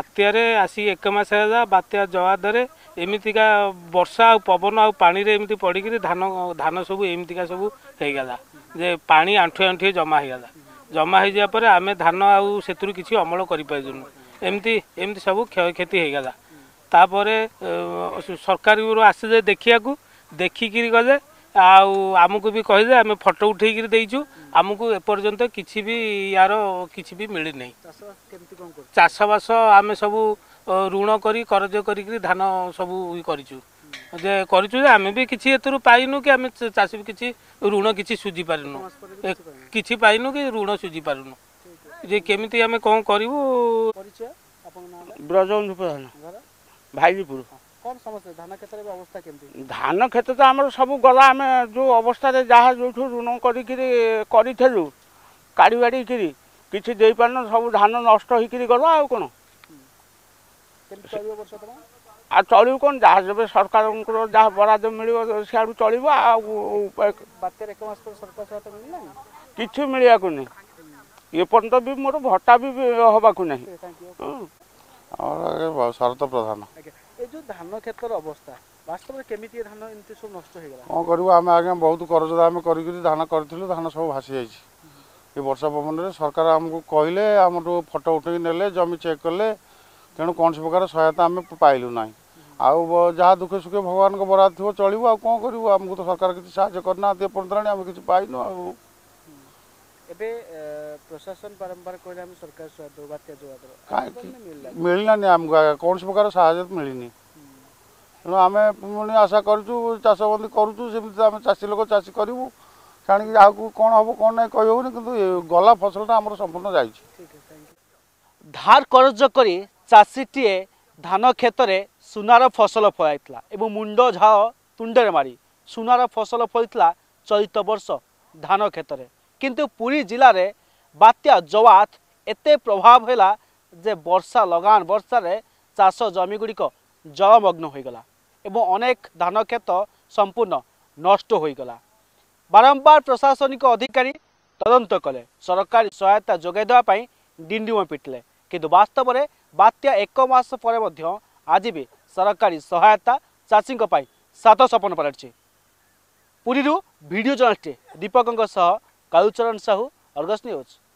ବାତ୍ୟାରେ ଆସି ଏକ ମାସ ହେଲା ବାତ୍ୟା ଜବାଦରେ ଏମିତିକା ବର୍ଷା ଆଉ ପବନ ଆଉ ପାଣିରେ ଏମିତି ପଡ଼ିକିରି ଧାନ ଧାନ ସବୁ ଏମିତିକା ସବୁ ହେଇଗଲା ଯେ ପାଣି ଆଣ୍ଠୁଏ ଆଣ୍ଠୁଏ ଜମା ହେଇଗଲା ଜମା ହେଇଯିବା ପରେ ଆମେ ଧାନ ଆଉ ସେଥିରୁ କିଛି ଅମଳ କରିପାରିଲୁନୁ ଏମିତି ଏମିତି ସବୁ କ୍ଷୟକ୍ଷତି ହେଇଗଲା ତାପରେ ସରକାରରୁ ଆସିଲେ ଦେଖିବାକୁ ଦେଖିକିରି ଗଲେ ଆଉ ଆମକୁ ବି କହିଲେ ଆମେ ଫଟୋ ଉଠେଇକିରି ଦେଇଛୁ ଆମକୁ ଏପର୍ଯ୍ୟନ୍ତ କିଛି ବି ୟାର କିଛି ବି ମିଳିନି ଚାଷବାସ ଆମେ ସବୁ ଋଣ କରି କରଜ କରିକିରି ଧାନ ସବୁ କରିଛୁ ଯେ କରିଛୁ ଯେ ଆମେ ବି କିଛି ଏଥିରୁ ପାଇନୁ କି ଆମେ ଚାଷୀ କିଛି ଋଣ କିଛି ସୁଝି ପାରିନୁ କିଛି ପାଇନୁ କି ଋଣ ସୁଝି ପାରୁନୁ ଯେ କେମିତି ଆମେ କ'ଣ କରିବୁ ବ୍ରଜବନ୍ଧୁ ପ୍ରଧାନ କ'ଣ ସମସ୍ୟା ଧାନ କ୍ଷେତ୍ରରେ ଅବସ୍ଥା କେମିତି ଧାନ କ୍ଷେତ୍ର ତ ଆମର ସବୁ ଗଲା ଆମେ ଯେଉଁ ଅବସ୍ଥାରେ ଯାହା ଯେଉଁଠୁ ଋଣ କରିକିରି କରିଥିଲୁ କାଢ଼ି ବାଡ଼ିକିରି କିଛି ଦେଇପାରିନୁ ସବୁ ଧାନ ନଷ୍ଟ ହେଇକିରି ଗଲା ଆଉ କ'ଣ ଆଉ ଚଳିବୁ କ'ଣ ଯାହା ଯେବେ ସରକାରଙ୍କର ଯାହା ବରାଦ ମିଳିବ ସିଆଡ଼ୁ ଚଳିବ ଆଉ କିଛି ମିଳିବାକୁ ନାହିଁ ଏପର୍ଯ୍ୟନ୍ତ ବି ମୋର ଭତ୍ତା ବି ହେବାକୁ ନାହିଁ ଶରତ ପ୍ରଧାନ ଯେଉଁ ଧାନ କ୍ଷେତର ଅବସ୍ଥା ବାସ୍ତବରେ କେମିତି ଧାନ ଏମିତି ସବୁ ନଷ୍ଟ ହେଇଗଲା କ'ଣ କରିବୁ ଆମେ ଆଜ୍ଞା ବହୁତ କରଜଦା ଆମେ କରିକିରି ଧାନ କରିଥିଲୁ ଧାନ ସବୁ ଭାସି ଯାଇଛି ଏ ବର୍ଷା ପବନରେ ସରକାର ଆମକୁ କହିଲେ ଆମଠୁ ଫଟୋ ଉଠେଇକି ନେଲେ ଜମି ଚେକ୍ କଲେ ତେଣୁ କୌଣସି ପ୍ରକାର ସହାୟତା ଆମେ ପାଇଲୁ ନାହିଁ ଆଉ ଯାହା ଦୁଃଖେ ସୁଖେ ଭଗବାନଙ୍କ ବରାଦ ଥିବ ଚଳିବୁ ଆଉ କ'ଣ କରିବୁ ଆମକୁ ତ ସରକାର କିଛି ସାହାଯ୍ୟ କରିନାହାନ୍ତି ଏପର୍ଯ୍ୟନ୍ତ ଆମେ କିଛି ପାଇନୁ ଆଉ ଏବେ ପ୍ରଶାସନ ବାରମ୍ବାର କହିଲେ ଆମେ ସରକାର ସହାୟତା ବାତ୍ୟା ଯୋଗାଡ଼ କାହିଁକି ମିଳିଲାନି ଆମକୁ କୌଣସି ପ୍ରକାର ସାହାଯ୍ୟ ମିଳିନି ତେଣୁ ଆମେ ପୁଣି ଆଶା କରୁଛୁ ଚାଷ ବନ୍ଦି କରୁଛୁ ସେମିତି ତ ଆମେ ଚାଷୀ ଲୋକ ଚାଷୀ କରିବୁ ଛାଣିକି ଆଗକୁ କ'ଣ ହେବ କ'ଣ ନାହିଁ କହିହେବନି କିନ୍ତୁ ଗଲା ଫସଲଟା ଆମର ସମ୍ପୂର୍ଣ୍ଣ ଯାଇଛି ଧାର କରଜ କରି ଚାଷୀଟିଏ ଧାନ କ୍ଷେତରେ ସୁନାର ଫସଲ ଫଳାଇଥିଲା ଏବଂ ମୁଣ୍ଡ ଝାଳ ତୁଣ୍ଡରେ ମାରି ସୁନାର ଫସଲ ଫଳିଥିଲା ଚଳିତ ବର୍ଷ ଧାନ କ୍ଷେତରେ କିନ୍ତୁ ପୁରୀ ଜିଲ୍ଲାରେ ବାତ୍ୟା ଜବାତ ଏତେ ପ୍ରଭାବ ହେଲା ଯେ ବର୍ଷା ଲଗାଣ ବର୍ଷାରେ ଚାଷ ଜମିଗୁଡ଼ିକ ଜଳମଗ୍ନ ହୋଇଗଲା ଏବଂ ଅନେକ ଧାନ କ୍ଷେତ ସମ୍ପୂର୍ଣ୍ଣ ନଷ୍ଟ ହୋଇଗଲା ବାରମ୍ବାର ପ୍ରଶାସନିକ ଅଧିକାରୀ ତଦନ୍ତ କଲେ ସରକାରୀ ସହାୟତା ଯୋଗାଇ ଦେବା ପାଇଁ ଡିଣ୍ଡିମ ପିଟିଲେ କିନ୍ତୁ ବାସ୍ତବରେ ବାତ୍ୟା ଏକ ମାସ ପରେ ମଧ୍ୟ ଆଜି ବି ସରକାରୀ ସହାୟତା ଚାଷୀଙ୍କ ପାଇଁ ସାତ ସପନ ପାଲଟିଛି ପୁରୀରୁ ଭିଡ଼ିଓ ଜର୍ଣ୍ଣାଲିଷ୍ଟ ଦୀପକଙ୍କ ସହ କାଳୁଚରଣ ସାହୁ ଅର୍ଗସ୍ ନ୍ୟୁଜ୍